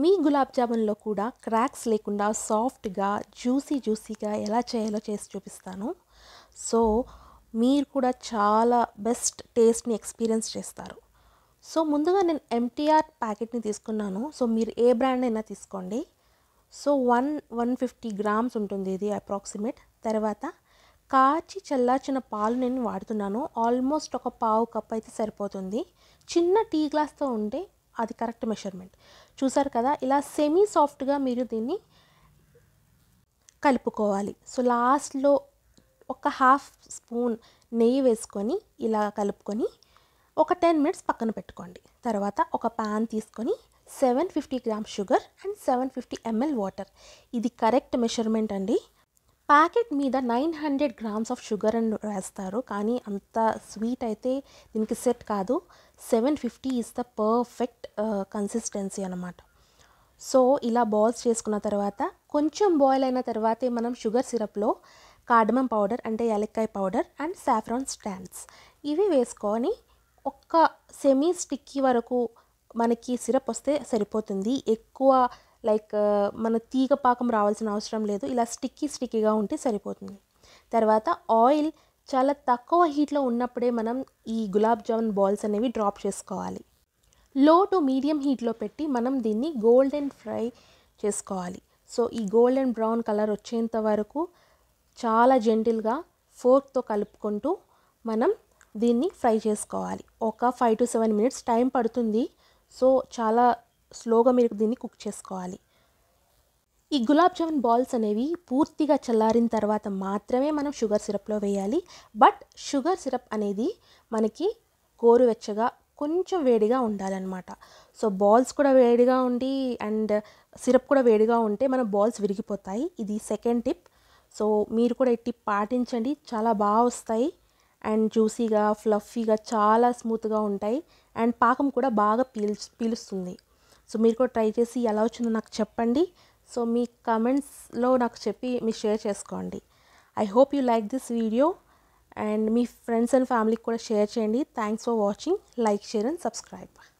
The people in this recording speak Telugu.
మీ గులాబ్ జామున్లో కూడా క్రాక్స్ లేకుండా సాఫ్ట్గా జ్యూసీ జ్యూసీగా ఎలా చేయాలో చేసి చూపిస్తాను సో మీరు కూడా చాలా బెస్ట్ టేస్ట్ని ఎక్స్పీరియన్స్ చేస్తారు సో ముందుగా నేను ఎంటీఆర్ ప్యాకెట్ని తీసుకున్నాను సో మీరు ఏ బ్రాండ్ అయినా తీసుకోండి so one one fifty grams ఉంటుంది ఇది అప్రాక్సిమేట్ తర్వాత కాచి చల్లార్చిన పాలు నేను వాడుతున్నాను ఆల్మోస్ట్ ఒక పావు కప్ అయితే సరిపోతుంది చిన్న టీ గ్లాస్తో ఉంటే అది కరెక్ట్ మెషర్మెంట్ చూసారు కదా ఇలా సెమీ సాఫ్ట్గా మీరు దీన్ని కలుపుకోవాలి సో లాస్ట్లో ఒక హాఫ్ స్పూన్ నెయ్యి వేసుకొని ఇలా కలుపుకొని ఒక టెన్ మినిట్స్ పక్కన పెట్టుకోండి తర్వాత ఒక ప్యాన్ తీసుకొని seven fifty grams sugar and seven fifty ML water ఇది కరెక్ట్ మెషర్మెంట్ అండి ప్యాకెట్ మీద nine hundred grams of sugar అని వేస్తారు కానీ అంత స్వీట్ అయితే దీనికి సెట్ కాదు seven fifty is the perfect consistency అనమాట సో ఇలా బాయిల్స్ చేసుకున్న తర్వాత కొంచెం బాయిల్ అయిన తర్వాతే మనం షుగర్ సిరప్లో కార్డమం పౌడర్ అంటే యాలక్కాయ పౌడర్ అండ్ సాఫ్రాన్ స్టాండ్స్ ఇవి వేసుకొని ఒక్క సెమీ స్టిక్కీ వరకు మనకి సిరప్ వస్తే సరిపోతుంది ఎక్కువ లైక్ మన తీగ పాకం రావాల్సిన అవసరం లేదు ఇలా స్టిక్కీ స్టిక్కీగా ఉంటే సరిపోతుంది తర్వాత ఆయిల్ చాలా తక్కువ హీట్లో ఉన్నప్పుడే మనం ఈ గులాబ్ జామున్ బాల్స్ అనేవి డ్రాప్ చేసుకోవాలి లో టు మీడియం హీట్లో పెట్టి మనం దీన్ని గోల్డెన్ ఫ్రై చేసుకోవాలి సో ఈ గోల్డెన్ బ్రౌన్ కలర్ వచ్చేంత వరకు చాలా జెంటిల్గా ఫోర్క్తో కలుపుకుంటూ మనం దీన్ని ఫ్రై చేసుకోవాలి ఒక five to seven minutes time పడుతుంది సో చాలా స్లోగా మీరు దీన్ని కుక్ చేసుకోవాలి ఈ గులాబ్ జామున్ బాల్స్ అనేవి పూర్తిగా చల్లారిన తర్వాత మాత్రమే మనం షుగర్ సిరప్లో వేయాలి బట్ షుగర్ సిరప్ అనేది మనకి గోరువెచ్చగా కొంచెం వేడిగా ఉండాలన్నమాట సో బాల్స్ కూడా వేడిగా ఉండి అండ్ సిరప్ కూడా వేడిగా ఉంటే మన బాల్స్ విరిగిపోతాయి ఇది సెకండ్ టిప్ సో మీరు కూడా ఈ టిప్ పాటించండి చాలా బాగా వస్తాయి అండ్ జ్యూసీగా ఫ్లఫీగా చాలా స్మూత్గా ఉంటాయి అండ్ పాకం కూడా బాగా పీల్చు పీలుస్తుంది సో మీరు కూడా ట్రై చేసి ఎలా వచ్చిందో నాకు చెప్పండి సో మీ కమెంట్స్లో నాకు చెప్పి మీరు షేర్ చేసుకోండి I hope you like this video and మీ ఫ్రెండ్స్ అండ్ ఫ్యామిలీకి కూడా షేర్ చేయండి thanks for watching like share and subscribe